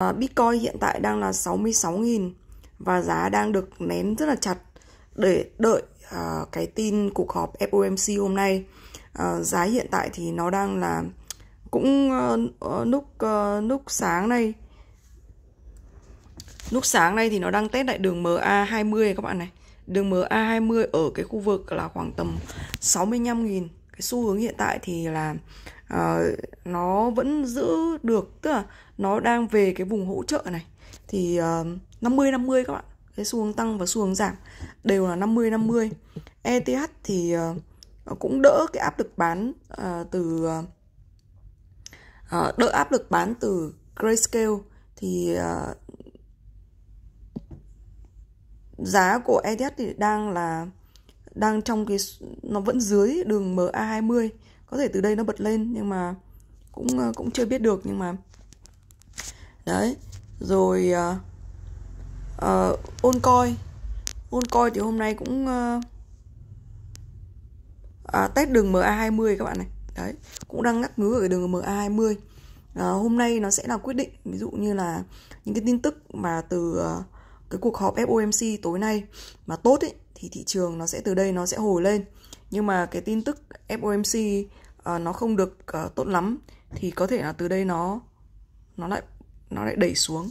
Ờ, Bitcoin hiện tại đang là 66.000 và giá đang được nén rất là chặt để đợi à, cái tin cuộc họp FOMC hôm nay à, giá hiện tại thì nó đang là cũng uh, lúc uh, sáng nay lúc sáng nay thì nó đang test lại đường MA20 các bạn này đường MA20 ở cái khu vực là khoảng tầm 65.000 xu hướng hiện tại thì là uh, nó vẫn giữ được tức là nó đang về cái vùng hỗ trợ này thì uh, 50 50 các bạn cái xu hướng tăng và xu hướng giảm đều là 50 50 ETH thì uh, cũng đỡ cái áp lực bán uh, từ uh, đỡ áp lực bán từ Grayscale thì uh, giá của ETH thì đang là đang trong cái nó vẫn dưới đường MA20 có thể từ đây nó bật lên nhưng mà cũng ờ, cũng chưa biết được nhưng mà đấy rồi uh, uh, ôn coi ôn coi thì hôm nay cũng uh, à, test đường MA20 các bạn này đấy cũng đang ngắt ngứ ở cái đường MA20 à, hôm nay nó sẽ là quyết định ví dụ như là những cái tin tức mà từ uh, cái cuộc họp FOMC tối nay mà tốt ấy, thì thị trường nó sẽ từ đây nó sẽ hồi lên nhưng mà cái tin tức FOMC uh, ờ, nó không được uh, tốt lắm thì có thể là từ đây nó nó lại nó lại đẩy xuống